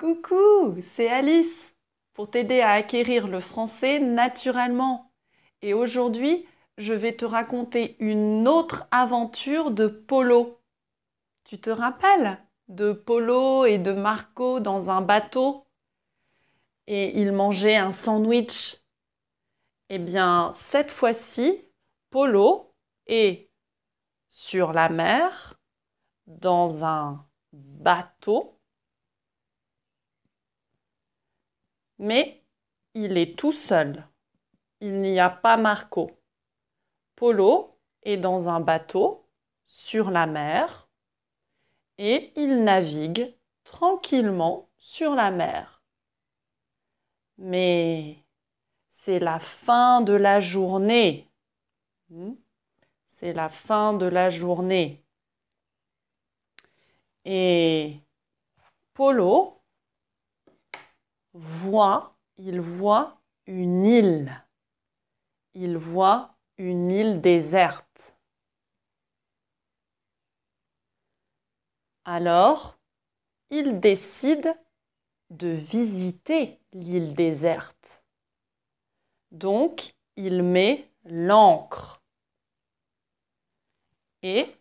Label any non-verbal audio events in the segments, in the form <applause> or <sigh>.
Coucou, c'est Alice pour t'aider à acquérir le français naturellement. Et aujourd'hui, je vais te raconter une autre aventure de Polo. Tu te rappelles de Polo et de Marco dans un bateau et ils mangeaient un sandwich. Eh bien, cette fois-ci, Polo est sur la mer dans un bateau mais il est tout seul. Il n'y a pas Marco. Polo est dans un bateau sur la mer et il navigue tranquillement sur la mer. Mais c'est la fin de la journée. Hmm? C'est la fin de la journée. Et Polo voit, il voit une île. Il voit une île déserte. Alors, il décide de visiter l'île déserte. Donc, il met l'encre et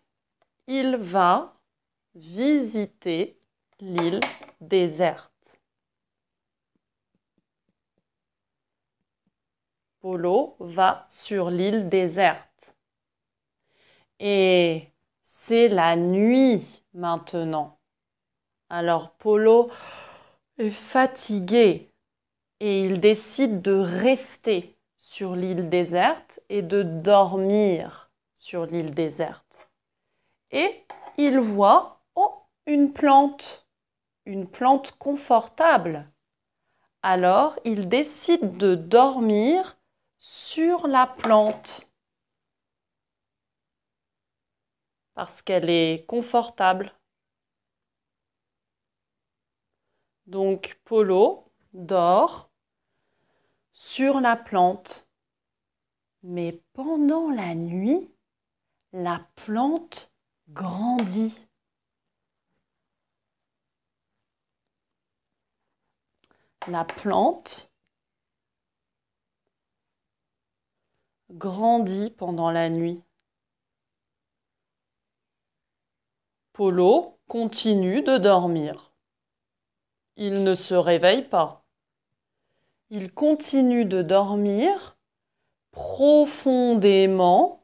il va visiter l'île déserte. Polo va sur l'île déserte. Et c'est la nuit maintenant. Alors Polo est fatigué et il décide de rester sur l'île déserte et de dormir sur l'île déserte. Et il voit oh, une plante, une plante confortable. Alors il décide de dormir sur la plante parce qu'elle est confortable. Donc Polo dort sur la plante. Mais pendant la nuit, la plante grandit. La plante grandit pendant la nuit. Polo continue de dormir. Il ne se réveille pas. Il continue de dormir profondément,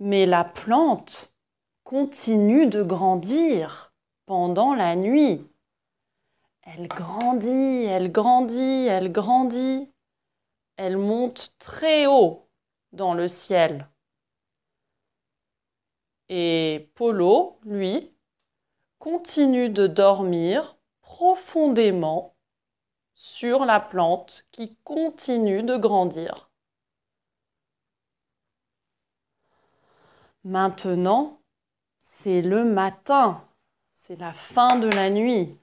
mais la plante continue de grandir pendant la nuit. Elle grandit, elle grandit, elle grandit. Elle monte très haut dans le ciel. Et Polo, lui, continue de dormir profondément sur la plante qui continue de grandir. Maintenant, c'est le matin, c'est la fin de la nuit.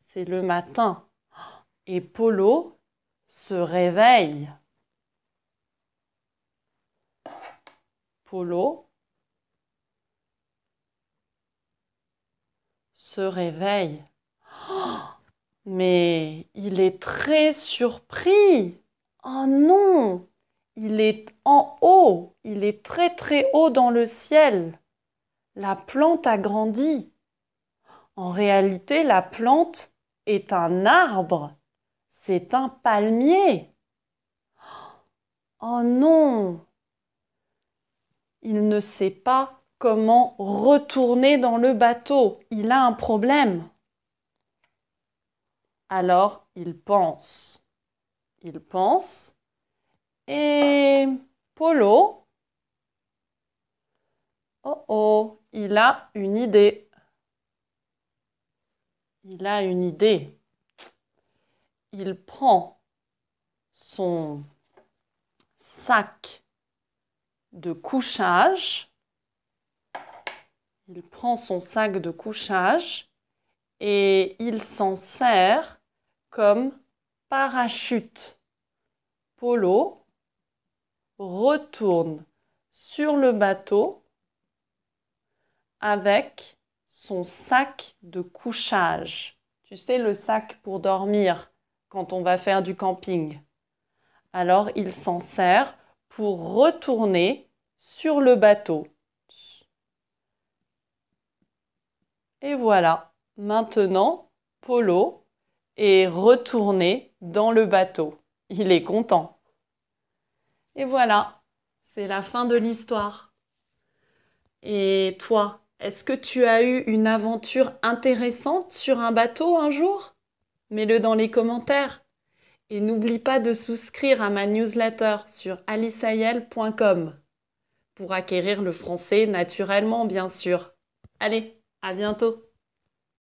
C'est le matin. Et Polo se réveille. Polo se réveille. <gasps> mais il est très surpris. Oh non, il est en haut, il est très très haut dans le ciel. La plante a grandi. En réalité, la plante est un arbre, c'est un palmier. <gasps> Oh non, il ne sait pas comment retourner dans le bateau. Il a un problème. Alors, il pense. Il pense. Et Polo, oh oh, il a une idée. Il a une idée. Il prend son sac de couchage. Il prend son sac de couchage et il s'en sert comme parachute. Polo retourne sur le bateau avec son sac de couchage. Tu sais, le sac pour dormir quand on va faire du camping. Alors il s'en sert pour retourner sur le bateau. Et voilà, maintenant, Polo est retourné dans le bateau. Il est content. Et voilà, c'est la fin de l'histoire. Et toi, est-ce que tu as eu une aventure intéressante sur un bateau un jour Mets-le dans les commentaires. Et n'oublie pas de souscrire à ma newsletter sur alisayel.com pour acquérir le français naturellement, bien sûr. Allez, à bientôt